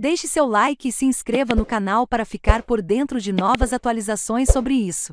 Deixe seu like e se inscreva no canal para ficar por dentro de novas atualizações sobre isso.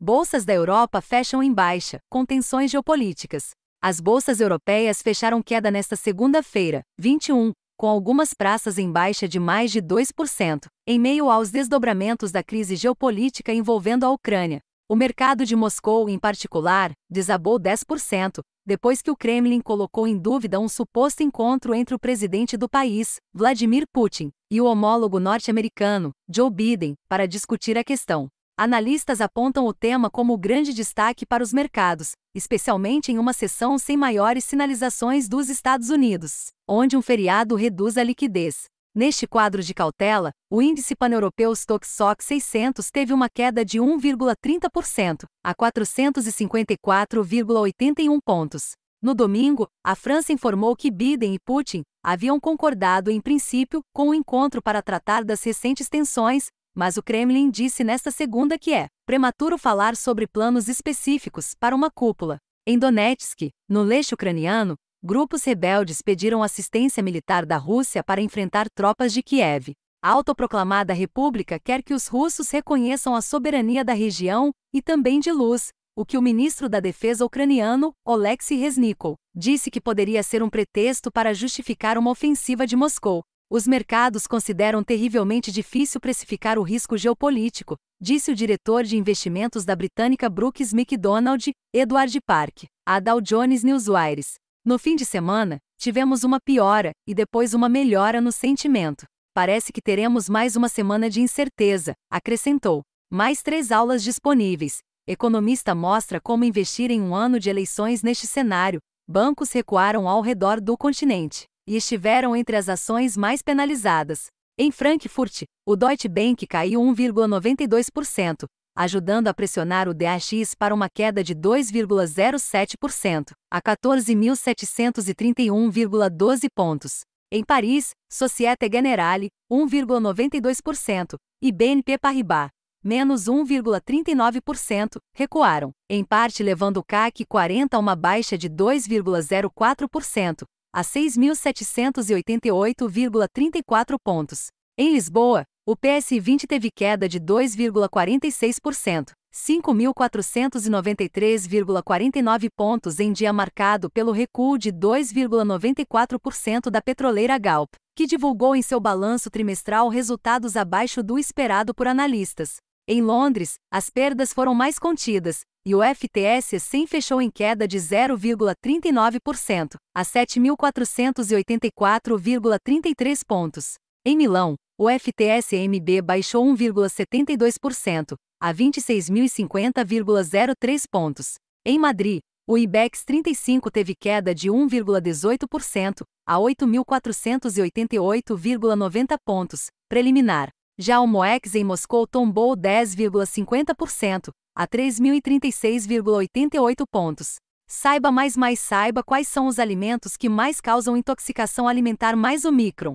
Bolsas da Europa fecham em baixa, com tensões geopolíticas. As bolsas europeias fecharam queda nesta segunda-feira, 21, com algumas praças em baixa de mais de 2%, em meio aos desdobramentos da crise geopolítica envolvendo a Ucrânia. O mercado de Moscou, em particular, desabou 10%, depois que o Kremlin colocou em dúvida um suposto encontro entre o presidente do país, Vladimir Putin, e o homólogo norte-americano, Joe Biden, para discutir a questão. Analistas apontam o tema como grande destaque para os mercados, especialmente em uma sessão sem maiores sinalizações dos Estados Unidos, onde um feriado reduz a liquidez. Neste quadro de cautela, o índice paneuropeu Stock SOX 600 teve uma queda de 1,30%, a 454,81 pontos. No domingo, a França informou que Biden e Putin haviam concordado em princípio com o encontro para tratar das recentes tensões, mas o Kremlin disse nesta segunda que é prematuro falar sobre planos específicos para uma cúpula. Em Donetsk, no leste ucraniano, grupos rebeldes pediram assistência militar da Rússia para enfrentar tropas de Kiev. A autoproclamada república quer que os russos reconheçam a soberania da região e também de Luz, o que o ministro da Defesa ucraniano, Oleksiy Reznikov, disse que poderia ser um pretexto para justificar uma ofensiva de Moscou. Os mercados consideram terrivelmente difícil precificar o risco geopolítico, disse o diretor de investimentos da britânica Brooks McDonald, Edward Park, a Dow Jones Newswires. No fim de semana, tivemos uma piora e depois uma melhora no sentimento. Parece que teremos mais uma semana de incerteza, acrescentou. Mais três aulas disponíveis. Economista mostra como investir em um ano de eleições neste cenário. Bancos recuaram ao redor do continente e estiveram entre as ações mais penalizadas. Em Frankfurt, o Deutsche Bank caiu 1,92%, ajudando a pressionar o DAX para uma queda de 2,07%, a 14.731,12 pontos. Em Paris, Societe Generale, 1,92%, e BNP Paribas, menos 1,39%, recuaram, em parte levando o CAC 40 a uma baixa de 2,04%, a 6.788,34 pontos. Em Lisboa, o PS20 teve queda de 2,46%, 5.493,49 pontos em dia marcado pelo recuo de 2,94% da petroleira Galp, que divulgou em seu balanço trimestral resultados abaixo do esperado por analistas. Em Londres, as perdas foram mais contidas, e o FTSE 100 fechou em queda de 0,39%, a 7.484,33 pontos. Em Milão, o FTSMB baixou 1,72%, a 26.050,03 pontos. Em Madrid, o IBEX 35 teve queda de 1,18%, a 8.488,90 pontos, preliminar. Já o MOEX em Moscou tombou 10,50%, a 3.036,88 pontos. Saiba mais mais saiba quais são os alimentos que mais causam intoxicação alimentar mais o micron.